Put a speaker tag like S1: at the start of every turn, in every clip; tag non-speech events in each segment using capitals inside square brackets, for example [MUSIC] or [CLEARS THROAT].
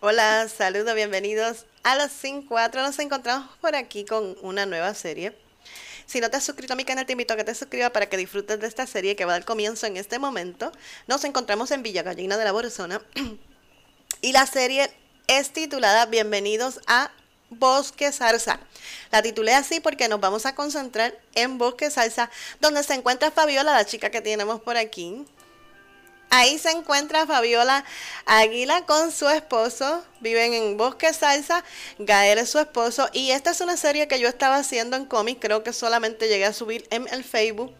S1: Hola, saludos, bienvenidos a los Cinco. Nos encontramos por aquí con una nueva serie. Si no te has suscrito a mi canal, te invito a que te suscribas para que disfrutes de esta serie que va a dar comienzo en este momento. Nos encontramos en Villa Gallina de la Borzona y la serie es titulada Bienvenidos a Bosque Salsa. La titulé así porque nos vamos a concentrar en Bosque Salsa, donde se encuentra Fabiola, la chica que tenemos por aquí, Ahí se encuentra Fabiola Águila con su esposo viven en Bosque Salsa, Gael es su esposo y esta es una serie que yo estaba haciendo en cómic, creo que solamente llegué a subir en el Facebook.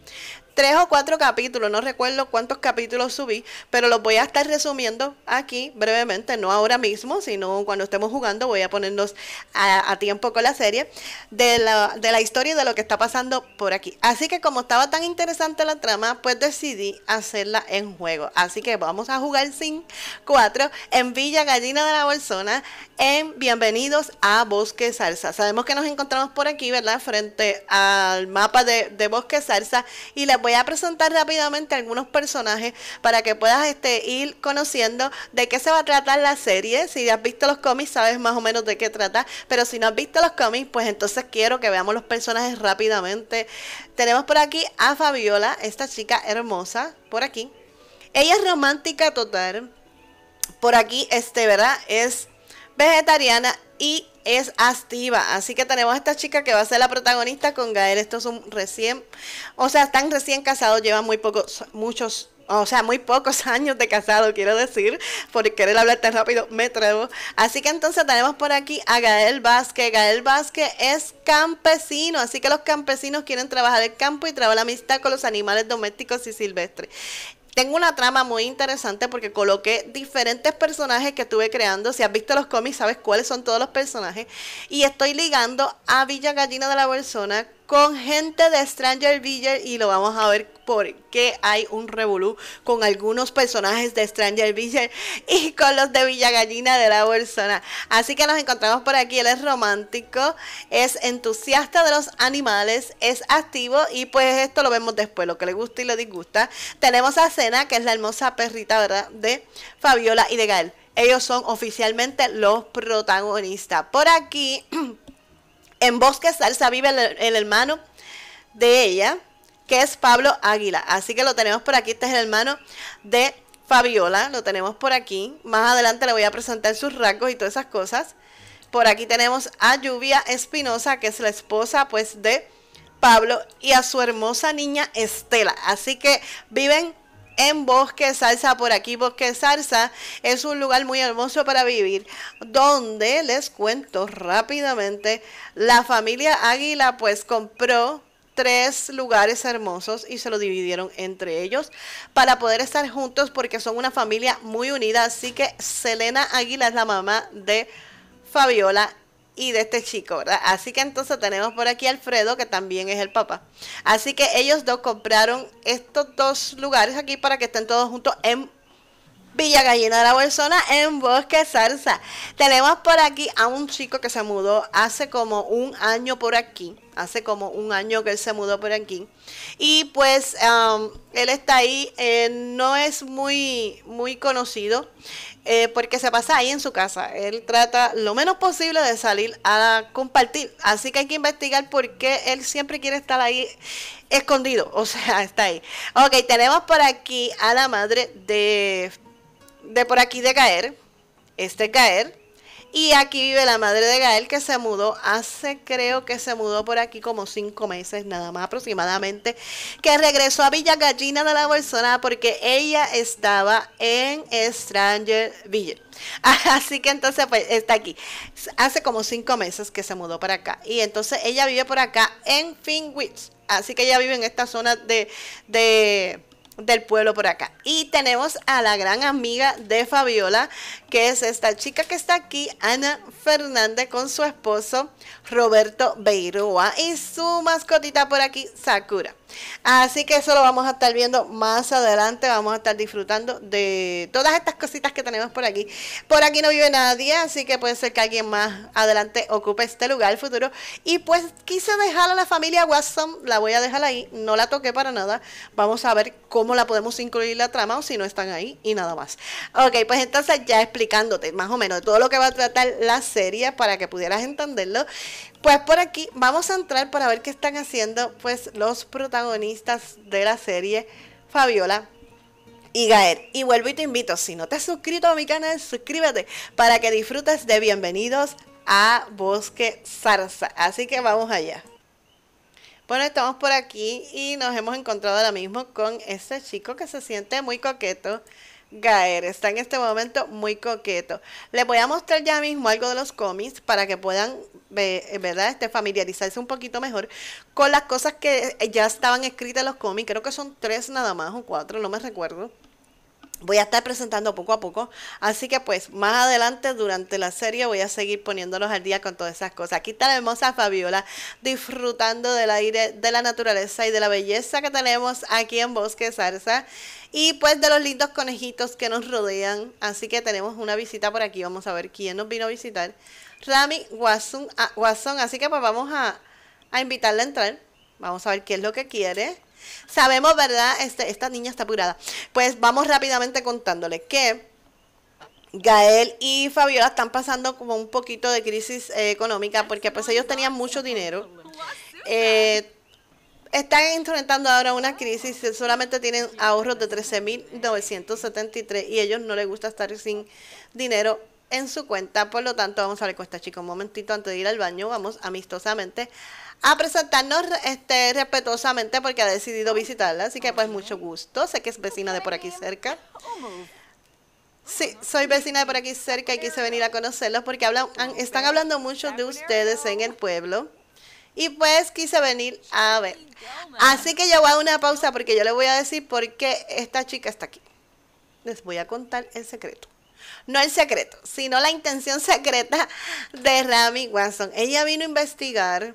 S1: Tres o cuatro capítulos, no recuerdo cuántos capítulos subí, pero los voy a estar resumiendo aquí brevemente, no ahora mismo, sino cuando estemos jugando, voy a ponernos a, a tiempo con la serie, de la, de la historia y de lo que está pasando por aquí. Así que como estaba tan interesante la trama, pues decidí hacerla en juego. Así que vamos a jugar sin cuatro en Villa Gallina de la Bolsa en Bienvenidos a Bosque Salsa. Sabemos que nos encontramos por aquí, ¿verdad? Frente al mapa de, Bosque Salsa y les voy a presentar rápidamente algunos personajes para que puedas este, ir conociendo de qué se va a tratar la serie. Si has visto los cómics, sabes más o menos de qué trata, pero si no has visto los cómics, pues entonces quiero que veamos los personajes rápidamente. Tenemos por aquí a Fabiola, esta chica hermosa, por aquí. Ella es romántica total por aquí, este, ¿verdad? Es vegetariana y es activa. Así que tenemos a esta chica que va a ser la protagonista con Gael. es un recién, o sea, están recién casados, llevan muy pocos, muchos o sea, muy pocos [LAUGHS] años de casado, quiero decir, por querer hablar tan rápido, me atrevo. Así que entonces tenemos por aquí a Gael Vázquez. Gael Vázquez es campesino, así que los campesinos quieren trabajar el campo y trabajar la amistad con los animales domésticos y silvestres tengo una trama muy interesante porque coloqué diferentes personajes que estuve creando. Si has visto los cómics, sabes cuáles son todos los personajes. Y estoy ligando a Villa Gallina de la Bolsona con gente de Stranger Village y lo vamos a ver porque hay un revolú con algunos personajes de Stranger Village [LAUGHS] y con los de Villa Gallina de la Bolsona. Así que nos encontramos por aquí. Él es romántico, es entusiasta de los animales, es activo y pues esto lo vemos después, lo que le gusta y le disgusta. Tenemos a Cena, que es la hermosa perrita, ¿verdad? De Fabiola y de Gael. Ellos son oficialmente los protagonistas. Por aquí... [CLEARS THROAT] En Bosque Salsa vive el, hermano de ella, que es Pablo Águila. Así que lo tenemos por aquí. Este es el hermano de Fabiola. Lo tenemos por aquí. Más adelante le voy a presentar sus rasgos y todas esas cosas. Por aquí tenemos a Lluvia Espinosa, que es la esposa pues de Pablo y a su hermosa niña Estela. Así que viven en Bosque Salsa, por aquí Bosque Salsa es un lugar muy hermoso para vivir, donde les cuento rápidamente, la familia Águila pues compró tres lugares hermosos y se lo dividieron entre ellos para poder estar juntos porque son una familia muy unida, así que Selena Águila es la mamá de Fabiola y de este chico, ¿verdad? Así que entonces tenemos por aquí a Alfredo, que también es el papá. Así que ellos dos compraron estos dos lugares aquí para que estén todos juntos en Villa Gallina de la Bolsona en Bosque Salsa. Tenemos por aquí a un chico que se mudó hace como un año por aquí. Hace como un año que él se mudó por aquí. Y pues um, él está ahí. Eh, no es muy, muy conocido eh, porque se pasa ahí en su casa. Él trata lo menos posible de salir a compartir. Así que hay que investigar por qué él siempre quiere estar ahí escondido. [LAUGHS] O sea, está ahí. Ok, tenemos por aquí a la madre de de por aquí de caer. este caer. y aquí vive la madre de Gael que se mudó hace, creo que se mudó por aquí como cinco meses nada más aproximadamente, que regresó a Villa Gallina de la Bolsona porque ella estaba en Stranger Village. [LAUGHS] Así que entonces pues está aquí. Hace como cinco meses que se mudó para acá. Y entonces ella vive por acá en Finwich. Así que ella vive en esta zona de del pueblo por acá. Y tenemos a la gran amiga de Fabiola, que es esta chica que está aquí, Ana Fernández, con su esposo Roberto Beirúa y su mascotita por aquí, Sakura. Así que eso lo vamos a estar viendo más adelante. Vamos a estar disfrutando de todas estas cositas que tenemos por aquí. Por aquí no vive nadie, así que puede ser que alguien más adelante ocupe este lugar el futuro. Y pues quise dejar a la familia Watson, la voy a dejar ahí, no la toqué para nada. Vamos a ver cómo la podemos incluir en la trama o si no están ahí y nada más. Ok, pues entonces ya es explicándote más o menos todo lo que va a tratar la serie para que pudieras entenderlo. Pues por aquí vamos a entrar para ver qué están haciendo pues los protagonistas de la serie Fabiola y Gael Y vuelvo y te invito, si no te has suscrito a mi canal, suscríbete para que disfrutes de bienvenidos a Bosque Zarza. Así que vamos allá. Bueno, estamos por aquí y nos hemos encontrado ahora mismo con este chico que se siente muy coqueto. Gaer está en este momento muy coqueto. Les voy a mostrar ya mismo algo de los cómics para que puedan ¿verdad? Este, familiarizarse un poquito mejor con las cosas que ya estaban escritas en los cómics. Creo que son tres nada más o cuatro, no me recuerdo voy a estar presentando poco a poco. Así que pues más adelante durante la serie voy a seguir poniéndolos al día con todas esas cosas. Aquí está la hermosa Fabiola disfrutando del aire, de la naturaleza y de la belleza que tenemos aquí en Bosque Salsa. Y pues de los lindos conejitos que nos rodean. Así que tenemos una visita por aquí. Vamos a ver quién nos vino a visitar. Rami Guasón. Ah, Así que pues vamos a, a invitarla a entrar. Vamos a ver qué es lo que quiere. Sabemos, ¿verdad? Este, esta niña está apurada. Pues vamos rápidamente contándole que Gael y Fabiola están pasando como un poquito de crisis eh, económica porque pues ellos tenían mucho dinero. Eh, están enfrentando ahora una crisis, eh, solamente tienen ahorros de 13.973 y ellos no les gusta estar sin dinero en su cuenta. Por lo tanto, vamos a ver con esta chica un momentito antes de ir al baño. Vamos amistosamente a presentarnos este, respetuosamente porque ha decidido visitarla. Así que pues mucho gusto. Sé que es vecina de por aquí cerca. Sí, soy vecina de por aquí cerca y quise venir a conocerlos porque hablan, están hablando mucho de ustedes en el pueblo. Y pues quise venir a ver. Así que yo voy a una pausa porque yo le voy a decir por qué esta chica está aquí. Les voy a contar el secreto. No el secreto, sino la intención secreta de Rami Watson. Ella vino a investigar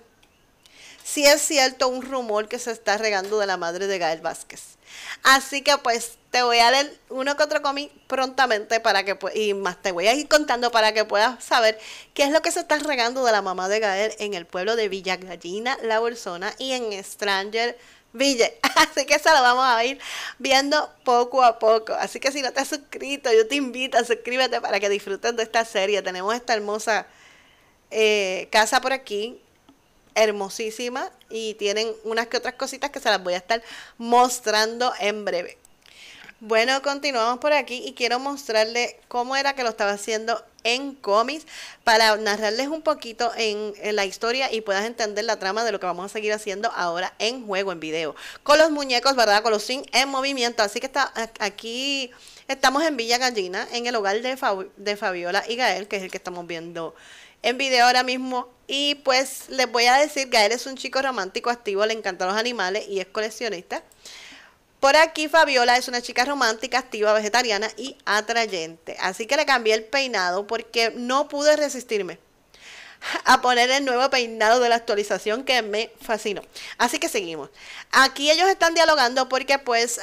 S1: si es cierto un rumor que se está regando de la madre de Gael Vázquez. Así que pues te voy a leer uno que otro cómic prontamente para que y más te voy a ir contando para que puedas saber qué es lo que se está regando de la mamá de Gael en el pueblo de Villa Gallina, La Bolsona y en Stranger Ville. [LAUGHS] Así que eso lo vamos a ir viendo poco a poco. Así que si no te has suscrito, yo te invito a suscríbete para que disfruten de esta serie. Tenemos esta hermosa eh, casa por aquí hermosísima y tienen unas que otras cositas que se las voy a estar mostrando en breve. Bueno, continuamos por aquí y quiero mostrarles cómo era que lo estaba haciendo en cómics para narrarles un poquito en, la historia y puedas entender la trama de lo que vamos a seguir haciendo ahora en juego, en video, con los muñecos, ¿verdad? Con los sin en movimiento. Así que está aquí estamos en Villa Gallina, en el hogar de Fabiola y Gael, que es el que estamos viendo en video ahora mismo. Y pues les voy a decir, que él es un chico romántico activo, le encantan los animales y es coleccionista. Por aquí Fabiola es una chica romántica, activa, vegetariana y atrayente. Así que le cambié el peinado porque no pude resistirme a poner el nuevo peinado de la actualización que me fascinó. Así que seguimos. Aquí ellos están dialogando porque pues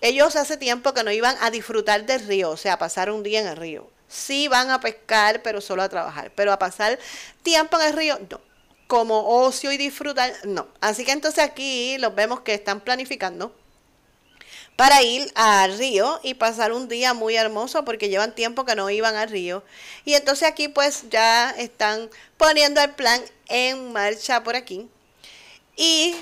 S1: ellos hace tiempo que no iban a disfrutar del río, o sea, pasar un día en el río sí van a pescar, pero solo a trabajar. Pero a pasar tiempo en el río, no. Como ocio y disfrutar, no. Así que entonces aquí los vemos que están planificando para ir al río y pasar un día muy hermoso porque llevan tiempo que no iban al río. Y entonces aquí pues ya están poniendo el plan en marcha por aquí. Y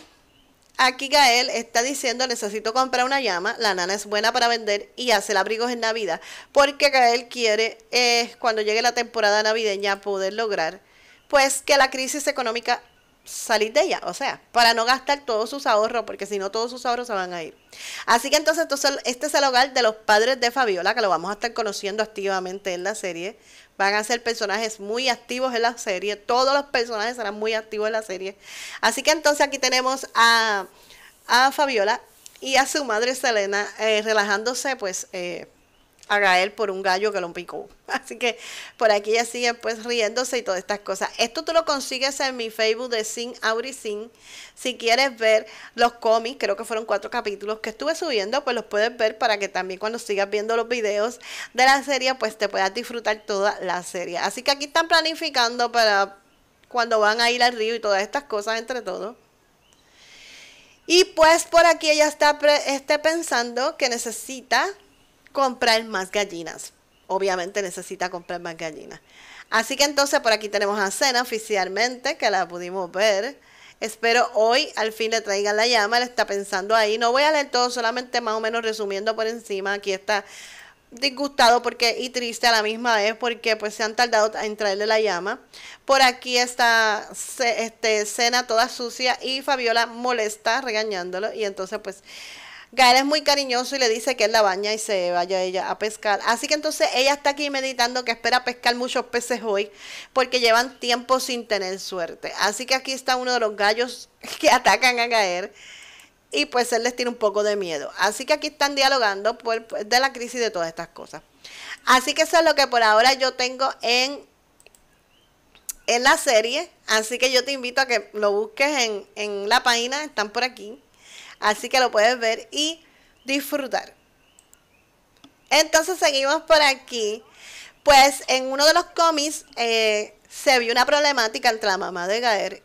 S1: Aquí Gael está diciendo, necesito comprar una llama, la nana es buena para vender y hacer abrigos en Navidad, porque Gael quiere, es eh, cuando llegue la temporada navideña, poder lograr, pues, que la crisis económica salir de ella, o sea, para no gastar todos sus ahorros, porque si no todos sus ahorros se van a ir. Así que entonces, entonces este es el hogar de los padres de Fabiola, que lo vamos a estar conociendo activamente en la serie, Van a ser personajes muy activos en la serie. Todos los personajes serán muy activos en la serie. Así que entonces aquí tenemos a, a Fabiola y a su madre Selena eh, relajándose, pues, eh, a Gael por un gallo que lo picó. [LAUGHS] Así que por aquí ella sigue pues riéndose y todas estas cosas. Esto tú lo consigues en mi Facebook de Sin sin Si quieres ver los cómics, creo que fueron cuatro capítulos que estuve subiendo, pues los puedes ver para que también cuando sigas viendo los videos de la serie, pues te puedas disfrutar toda la serie. Así que aquí están planificando para cuando van a ir al río y todas estas cosas entre todos. Y pues por aquí ella está, está pensando que necesita comprar más gallinas. Obviamente necesita comprar más gallinas. Así que entonces por aquí tenemos a Cena oficialmente, que la pudimos ver. Espero hoy al fin le traigan la llama, le está pensando ahí. No voy a leer todo, solamente más o menos resumiendo por encima. Aquí está disgustado porque y triste a la misma vez porque pues se han tardado en traerle la llama. Por aquí está este, Cena toda sucia y Fabiola molesta regañándolo y entonces pues Gael es muy cariñoso y le dice que él la baña y se vaya ella a pescar. Así que entonces ella está aquí meditando que espera pescar muchos peces hoy porque llevan tiempo sin tener suerte. Así que aquí está uno de los gallos [LAUGHS] que atacan a Gael y pues él les tiene un poco de miedo. Así que aquí están dialogando de la crisis de todas estas cosas. Así que eso es lo que por ahora yo tengo en, en la serie. Así que yo te invito a que lo busques en, en la página, están por aquí. Así que lo puedes ver y disfrutar. Entonces seguimos por aquí. Pues en uno de los cómics eh, se vio una problemática entre la mamá de Gaer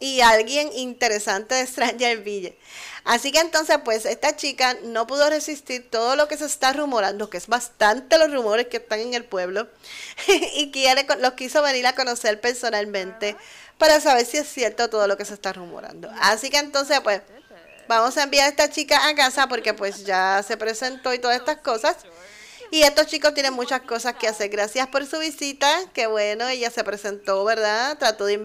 S1: y alguien interesante de Stranger Village. Así que entonces, pues esta chica no pudo resistir todo lo que se está rumorando, que es bastante los rumores que están en el pueblo, [LAUGHS] y quiere, los quiso venir a conocer personalmente para saber si es cierto todo lo que se está rumorando. Así que entonces, pues vamos a enviar a esta chica a casa porque pues ya se presentó y todas estas cosas. Y estos chicos tienen muchas cosas que hacer. Gracias por su visita. Qué bueno, ella se presentó, ¿verdad? Trató de,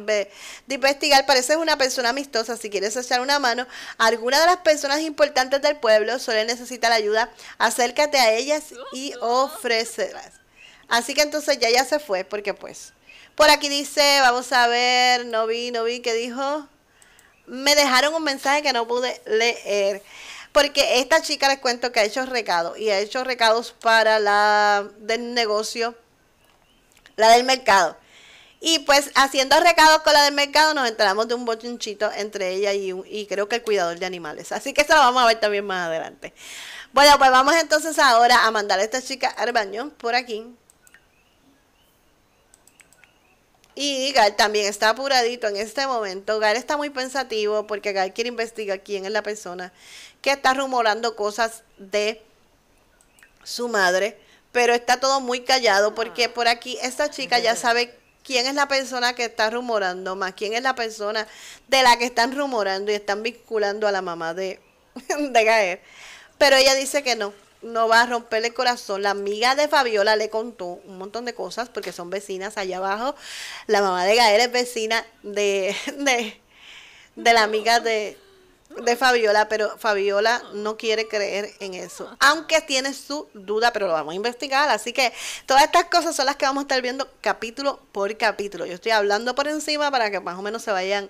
S1: investigar. Parece una persona amistosa. Si quieres echar una mano, alguna de las personas importantes del pueblo suele necesitar ayuda. Acércate a ellas y ofrécelas. Así que entonces ya ya se fue, porque pues. Por aquí dice, vamos a ver, no vi, no vi, ¿qué dijo? me dejaron un mensaje que no pude leer. Porque esta chica les cuento que ha hecho recados y ha hecho recados para la del negocio, la del mercado. Y pues haciendo recados con la del mercado nos enteramos de un bochinchito entre ella y, y creo que el cuidador de animales. Así que eso lo vamos a ver también más adelante. Bueno, pues vamos entonces ahora a mandar a esta chica al baño por aquí. Y Gael también está apuradito en este momento. Gael está muy pensativo porque Gael quiere investigar quién es la persona que está rumorando cosas de su madre. Pero está todo muy callado porque ah. por aquí esta chica ya sabe quién es la persona que está rumorando más, quién es la persona de la que están rumorando y están vinculando a la mamá de [LAUGHS] Gael. Pero ella dice que no, no va a romperle el corazón. La amiga de Fabiola le contó un montón de cosas porque son vecinas allá abajo. La mamá de Gael es vecina de, [LAUGHS] de, de la amiga de, de Fabiola, pero Fabiola no quiere creer en eso. Aunque tiene su duda, pero lo vamos a investigar. Así que todas estas cosas son las que vamos a estar viendo capítulo por capítulo. Yo estoy hablando por encima para que más o menos se vayan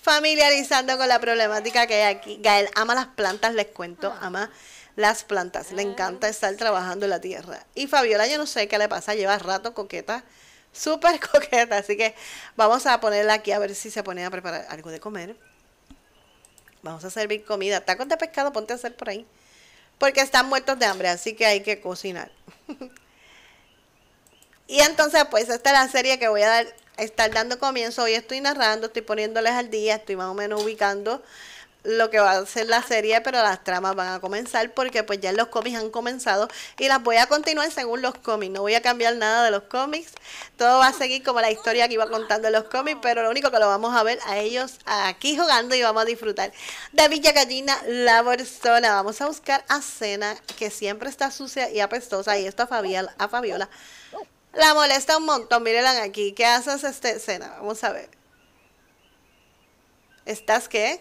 S1: familiarizando con la problemática que hay aquí. Gael ama las plantas, les cuento, ama las plantas, le encanta estar trabajando en la tierra. Y Fabiola, yo no sé qué le pasa, lleva rato coqueta, súper [LAUGHS] coqueta, así que vamos a ponerla aquí a ver si se pone a preparar algo de comer. Vamos a servir comida, tacos de pescado, ponte a hacer por ahí, porque están muertos de hambre, así que hay que cocinar. [LAUGHS] y entonces, pues esta es la serie que voy a dar, estar dando comienzo. Hoy estoy narrando, estoy poniéndoles al día, estoy más o menos ubicando lo que va a ser la serie, pero las tramas van a comenzar porque pues ya los cómics han comenzado y las voy a continuar según los cómics. No voy a cambiar nada de los cómics. Todo va a seguir como la historia que iba contando los cómics, pero lo único que lo vamos a ver a ellos aquí jugando y vamos a disfrutar de Villa Gallina, la persona. Vamos a buscar a Cena, que siempre está sucia y apestosa, y esto a Fabiola, a Fabiola la molesta un montón. Mírenla aquí. ¿Qué haces, este, Cena? Vamos a ver. ¿Estás qué?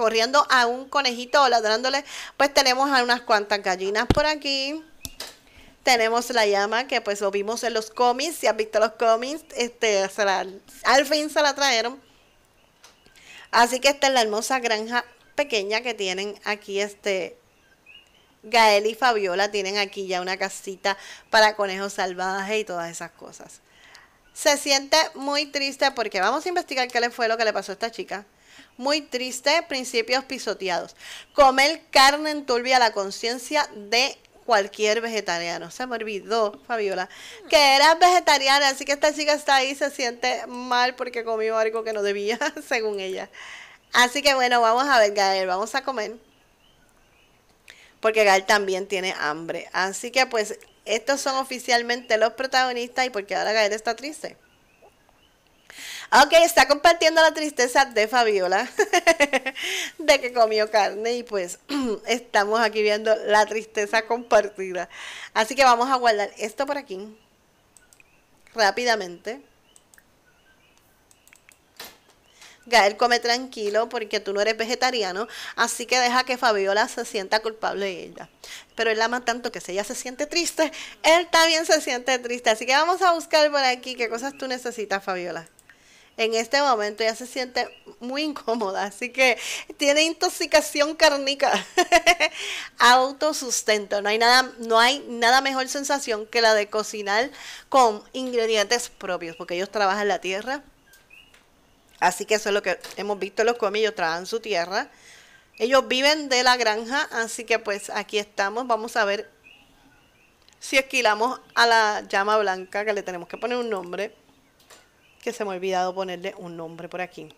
S1: corriendo a un conejito o ladrándole, pues tenemos a unas cuantas gallinas por aquí. Tenemos la llama que pues lo vimos en los cómics, si has visto los cómics, este, al fin se la trajeron. Así que esta es la hermosa granja pequeña que tienen aquí este Gael y Fabiola tienen aquí ya una casita para conejos salvajes y todas esas cosas. Se siente muy triste porque vamos a investigar qué le fue lo que le pasó a esta chica. Muy triste, principios pisoteados. Comer carne enturbia la conciencia de cualquier vegetariano. Se me olvidó, Fabiola, que eras vegetariana, así que esta chica está ahí se siente mal porque comió algo que no debía, [LAUGHS] según ella. Así que bueno, vamos a ver, Gael, vamos a comer. Porque Gael también tiene hambre. Así que pues estos son oficialmente los protagonistas y porque ahora Gael está triste. Ok, está compartiendo la tristeza de Fabiola [LAUGHS] de que comió carne y pues [CLEARS THROAT] estamos aquí viendo la tristeza compartida. Así que vamos a guardar esto por aquí rápidamente. Gael come tranquilo porque tú no eres vegetariano, así que deja que Fabiola se sienta culpable de ella. Pero él ama tanto que si ella se siente triste, él también se siente triste. Así que vamos a buscar por aquí qué cosas tú necesitas, Fabiola en este momento, ya se siente muy incómoda, así que tiene intoxicación cárnica, [LAUGHS] autosustento, no hay, nada, no hay nada mejor sensación que la de cocinar con ingredientes propios, porque ellos trabajan la tierra, así que eso es lo que hemos visto, los comillos trabajan su tierra, ellos viven de la granja, así que pues aquí estamos, vamos a ver si esquilamos a la llama blanca, que le tenemos que poner un nombre que se me ha olvidado ponerle un nombre por aquí.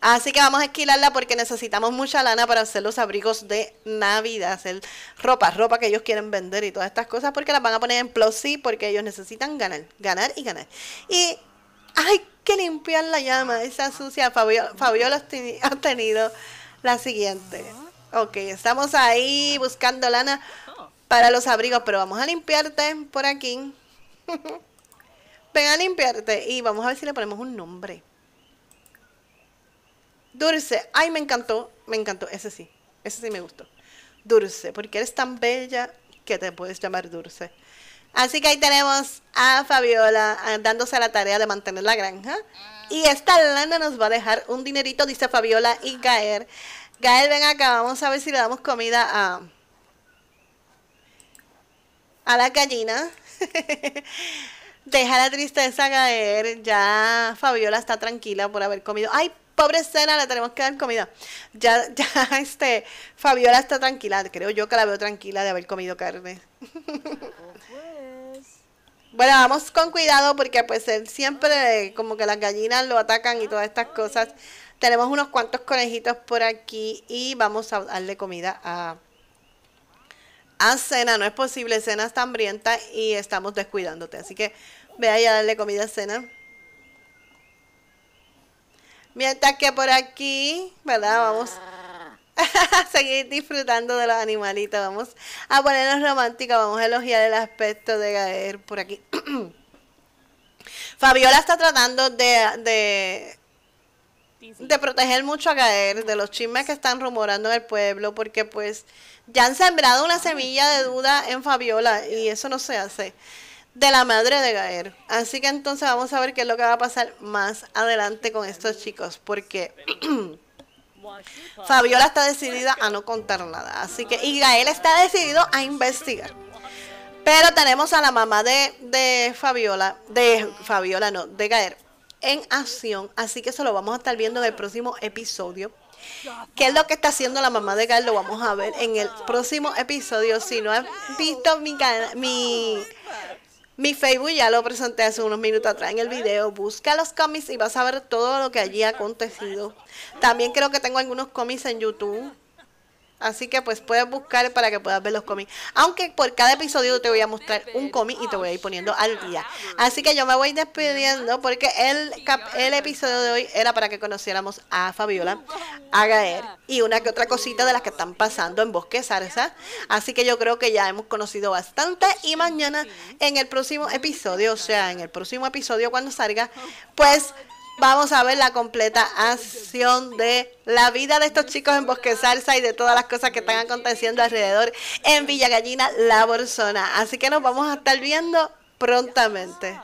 S1: Así que vamos a esquilarla porque necesitamos mucha lana para hacer los abrigos de Navidad, hacer ropa, ropa que ellos quieren vender y todas estas cosas porque las van a poner en y porque ellos necesitan ganar, ganar y ganar. Y hay que limpiar la llama, esa sucia. Fabiola, Fabiola ha tenido la siguiente. Ok, estamos ahí buscando lana para los abrigos, pero vamos a limpiarte por aquí. [LAUGHS] ven a limpiarte y vamos a ver si le ponemos un nombre. Dulce, ay, me encantó, me encantó, ese sí, ese sí me gustó. Dulce, porque eres tan bella que te puedes llamar Dulce. Así que ahí tenemos a Fabiola ah, dándose a la tarea de mantener la granja. Y esta lana nos va a dejar un dinerito, dice Fabiola y Gael. Gael, ven acá, vamos a ver si le damos comida a, a la gallina. [LAUGHS] Deja la tristeza caer. Ya Fabiola está tranquila por haber comido. Ay, pobre cena, le tenemos que dar comida. Ya, [LAUGHS] ya, este, Fabiola está tranquila. Creo yo que la veo tranquila de haber comido carne. [LAUGHS] Bueno, vamos con cuidado porque pues él siempre como que las gallinas lo atacan y todas estas cosas. Tenemos unos cuantos conejitos por aquí y vamos a darle comida a haz cena, no es posible, cena está hambrienta y estamos descuidándote. Así que ve ahí a darle comida a cena. Mientras que por aquí, ¿verdad? Vamos [LAUGHS] a seguir disfrutando de los animalitos. Vamos a ponernos románticos, vamos a elogiar el aspecto de Gaer por aquí. [CLEARS THROAT] Fabiola está tratando de de proteger mucho a Gael, de los chismes que están rumorando en el pueblo, porque pues ya han sembrado una semilla de duda en Fabiola y eso no se hace. De la madre de Gael. Así que entonces vamos a ver qué es lo que va a pasar más adelante con estos chicos, porque [CLEARS THROAT] Fabiola está decidida a no contar nada. Así que, y Gael está decidido a investigar. Pero tenemos a la mamá de, de Fabiola, de Fabiola no, de Gael en acción. Así que eso lo vamos a estar viendo en el próximo episodio. ¿Qué es lo que está haciendo la mamá de Carl? Lo vamos a ver en el próximo episodio. Si no has visto mi, mi, mi Facebook, ya lo presenté hace unos minutos atrás en el video. Busca los cómics y vas a ver todo lo que allí ha acontecido. También creo que tengo algunos cómics en YouTube Así que pues puedes buscar para que puedas ver los cómics. Aunque por cada episodio te voy a mostrar un cómic y te voy a ir poniendo al día. Así que yo me voy despidiendo porque el, el episodio de hoy era para que conociéramos a Fabiola, a Gaer y una que otra cosita de las que están pasando en Bosque Sarsa. Así que yo creo que ya hemos conocido bastante y mañana en el próximo episodio, o sea, en el próximo episodio cuando salga, pues... Vamos a ver la completa acción de la vida de estos chicos en Bosque Salsa y de todas las cosas que están aconteciendo alrededor en Villa Gallina, La Borsona. Así que nos vamos a estar viendo prontamente.